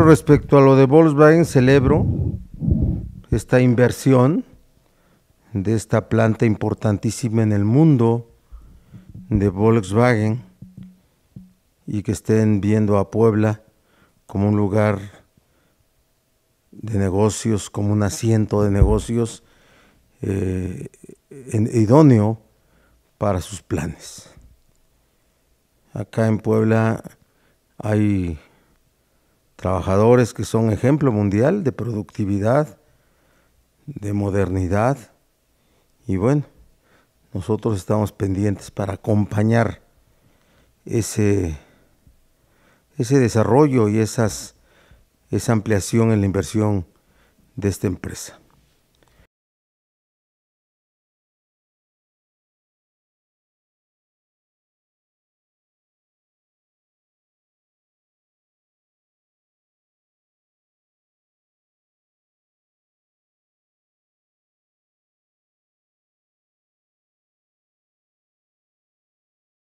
Respecto a lo de Volkswagen, celebro esta inversión de esta planta importantísima en el mundo de Volkswagen y que estén viendo a Puebla como un lugar de negocios, como un asiento de negocios eh, en, idóneo para sus planes. Acá en Puebla hay trabajadores que son ejemplo mundial de productividad, de modernidad. Y bueno, nosotros estamos pendientes para acompañar ese, ese desarrollo y esa ampliación en la inversión de esta empresa.